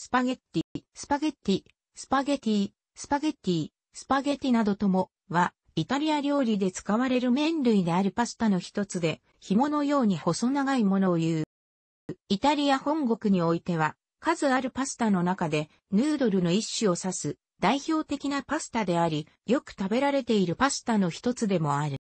スパゲッティ、スパゲッティ、スパゲッティ、スパゲッティ、スパゲッティなどとも、は、イタリア料理で使われる麺類であるパスタの一つで、紐のように細長いものを言う。イタリア本国においては、数あるパスタの中で、ヌードルの一種を指す、代表的なパスタであり、よく食べられているパスタの一つでもある。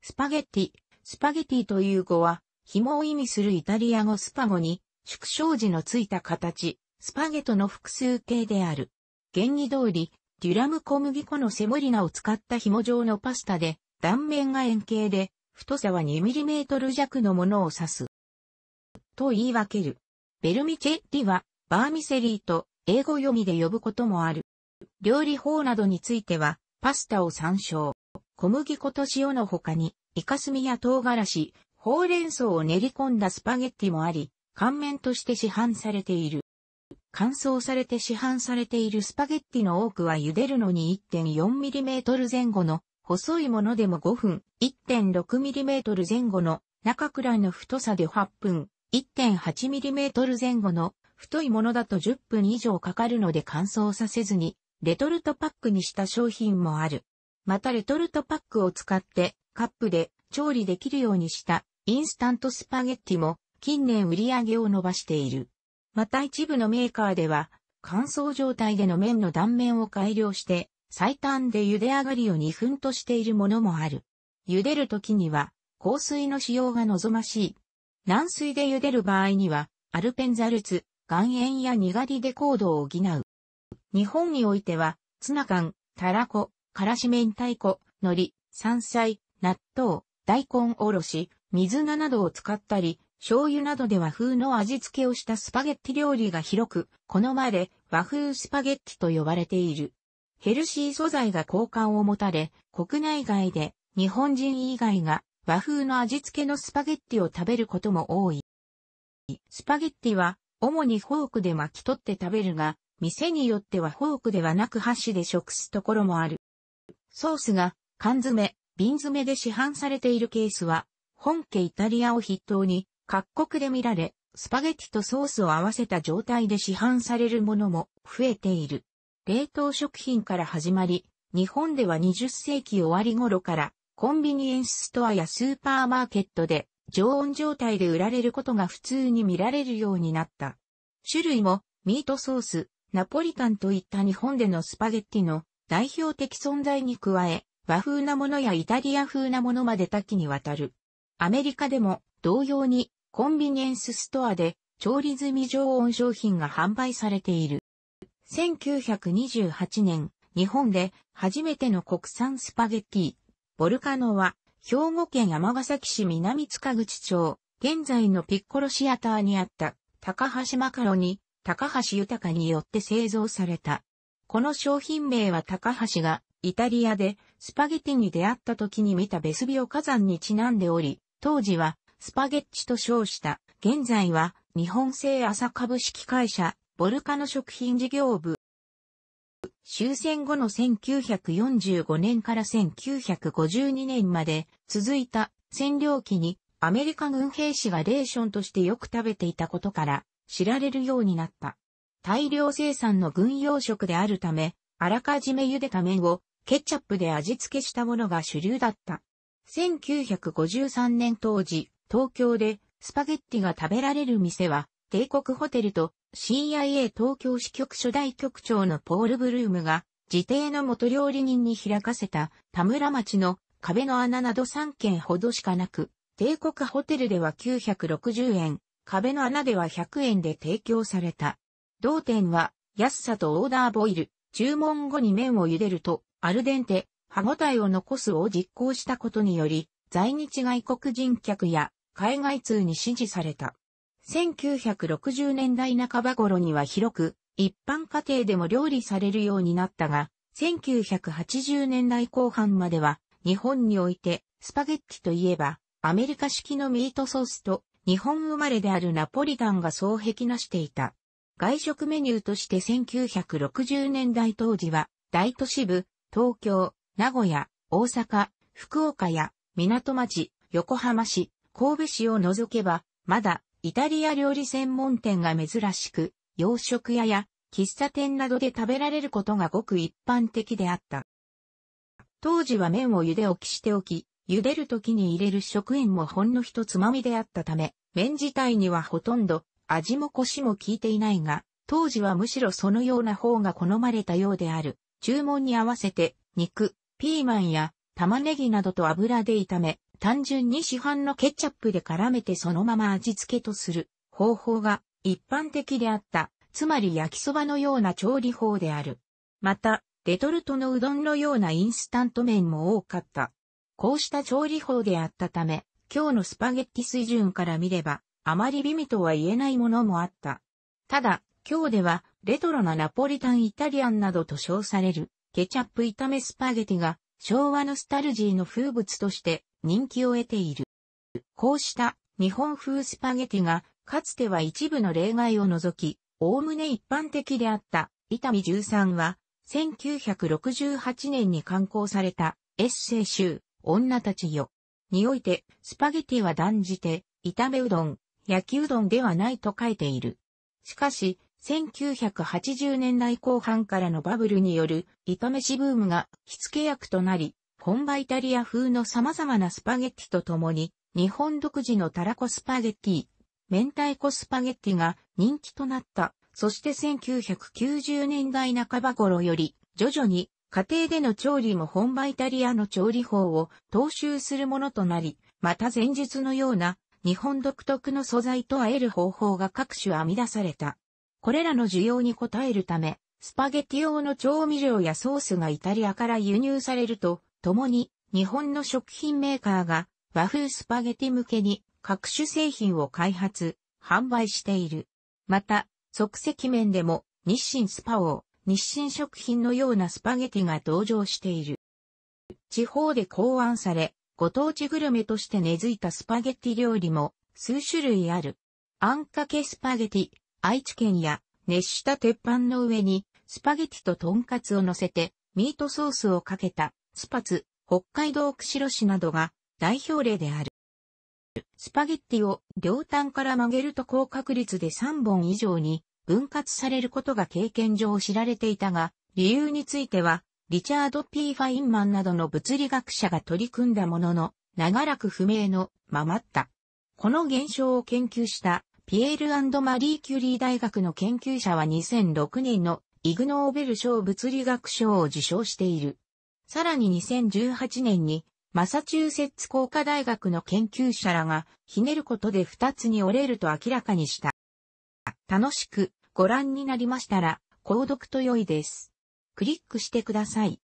スパゲッティ、スパゲティという語は、紐を意味するイタリア語スパ語に、縮小字のついた形、スパゲトの複数形である。原理通り、デュラム小麦粉のセモリナを使った紐状のパスタで、断面が円形で、太さは 2mm 弱のものを指す。と言い分ける。ベルミチェッリは、バーミセリーと英語読みで呼ぶこともある。料理法などについては、パスタを参照。小麦粉と塩の他に、イカスミや唐辛子、ほうれん草を練り込んだスパゲッティもあり、乾麺として市販されている。乾燥されて市販されているスパゲッティの多くは茹でるのに 1.4mm 前後の細いものでも5分、1.6mm 前後の中くらいの太さで8分、1.8mm 前後の太いものだと10分以上かかるので乾燥させずにレトルトパックにした商品もある。またレトルトパックを使ってカップで調理できるようにしたインスタントスパゲッティも近年売り上げを伸ばしている。また一部のメーカーでは、乾燥状態での麺の断面を改良して、最短で茹で上がりを2分としているものもある。茹でる時には、香水の使用が望ましい。軟水で茹でる場合には、アルペンザルツ、岩塩やにがりでー度を補う。日本においては、ツナ缶、たらこ、辛子明太子、海苔、山菜、納豆、大根おろし、水菜などを使ったり、醤油などで和風の味付けをしたスパゲッティ料理が広く、好まれ、和風スパゲッティと呼ばれている。ヘルシー素材が好感を持たれ、国内外で日本人以外が和風の味付けのスパゲッティを食べることも多い。スパゲッティは主にフォークで巻き取って食べるが、店によってはフォークではなく箸で食すところもある。ソースが缶詰、瓶詰で市販されているケースは、本家イタリアを筆頭に各国で見られ、スパゲティとソースを合わせた状態で市販されるものも増えている。冷凍食品から始まり、日本では20世紀終わり頃からコンビニエンスストアやスーパーマーケットで常温状態で売られることが普通に見られるようになった。種類もミートソース、ナポリタンといった日本でのスパゲッティの代表的存在に加え、和風なものやイタリア風なものまで多岐にわたる。アメリカでも同様にコンビニエンスストアで調理済み常温商品が販売されている。1928年、日本で初めての国産スパゲッティ、ボルカノは、兵庫県山崎市南塚口町、現在のピッコロシアターにあった高橋マカロニ、高橋豊によって製造された。この商品名は高橋がイタリアでスパゲティに出会った時に見たベスビオ火山にちなんでおり、当時はスパゲッチと称した、現在は日本製朝株式会社、ボルカの食品事業部。終戦後の1945年から1952年まで続いた占領期にアメリカ軍兵士がレーションとしてよく食べていたことから知られるようになった。大量生産の軍用食であるため、あらかじめ茹でた麺をケチャップで味付けしたものが主流だった。1953年当時、東京でスパゲッティが食べられる店は、帝国ホテルと CIA 東京支局初代局長のポール・ブルームが、自邸の元料理人に開かせた田村町の壁の穴など3軒ほどしかなく、帝国ホテルでは960円、壁の穴では100円で提供された。同店は安さとオーダーボイル、注文後に麺を茹でると、アルデンテ、歯ごたえを残すを実行したことにより、在日外国人客や海外通に支持された。1960年代半ば頃には広く、一般家庭でも料理されるようになったが、1980年代後半までは、日本において、スパゲッティといえば、アメリカ式のミートソースと、日本生まれであるナポリタンが双璧なしていた。外食メニューとして1960年代当時は、大都市部、東京、名古屋、大阪、福岡や、港町、横浜市、神戸市を除けば、まだイタリア料理専門店が珍しく、洋食屋や喫茶店などで食べられることがごく一般的であった。当時は麺を茹で置きしておき、茹でる時に入れる食塩もほんの一つまみであったため、麺自体にはほとんど味もコシも効いていないが、当時はむしろそのような方が好まれたようである。注文に合わせて肉、ピーマンや玉ねぎなどと油で炒め、単純に市販のケチャップで絡めてそのまま味付けとする方法が一般的であった、つまり焼きそばのような調理法である。また、レトルトのうどんのようなインスタント麺も多かった。こうした調理法であったため、今日のスパゲッティ水準から見れば、あまり美味とは言えないものもあった。ただ、今日では、レトロなナポリタンイタリアンなどと称される、ケチャップ炒めスパゲティが、昭和のスタルジーの風物として、人気を得ている。こうした日本風スパゲティが、かつては一部の例外を除き、おおむね一般的であった、伊丹13は、1968年に刊行されたエッセイ集、女たちよ。において、スパゲティは断じて、炒めうどん、焼きうどんではないと書いている。しかし、1980年代後半からのバブルによる炒めしブームが火付け役となり、本場イタリア風の様々なスパゲッティとともに、日本独自のタラコスパゲッティ、明太子スパゲッティが人気となった。そして1990年代半ば頃より、徐々に家庭での調理も本場イタリアの調理法を踏襲するものとなり、また前述のような日本独特の素材と和える方法が各種編み出された。これらの需要に応えるため、スパゲッティ用の調味料やソースがイタリアから輸入されると、共に日本の食品メーカーが和風スパゲティ向けに各種製品を開発、販売している。また、即席麺でも日清スパを日清食品のようなスパゲティが登場している。地方で考案され、ご当地グルメとして根付いたスパゲティ料理も数種類ある。あんかけスパゲティ、愛知県や熱した鉄板の上にスパゲティとトンカツを乗せてミートソースをかけたスパツ、北海道釧路市などが代表例である。スパゲッティを両端から曲げると高確率で3本以上に分割されることが経験上知られていたが、理由については、リチャード・ P・ ファインマンなどの物理学者が取り組んだものの、長らく不明のままった。この現象を研究したピエールマリー・キュリー大学の研究者は2006年のイグノーベル賞物理学賞を受賞している。さらに2018年に、マサチューセッツ工科大学の研究者らが、ひねることで2つに折れると明らかにした。楽しくご覧になりましたら、購読と良いです。クリックしてください。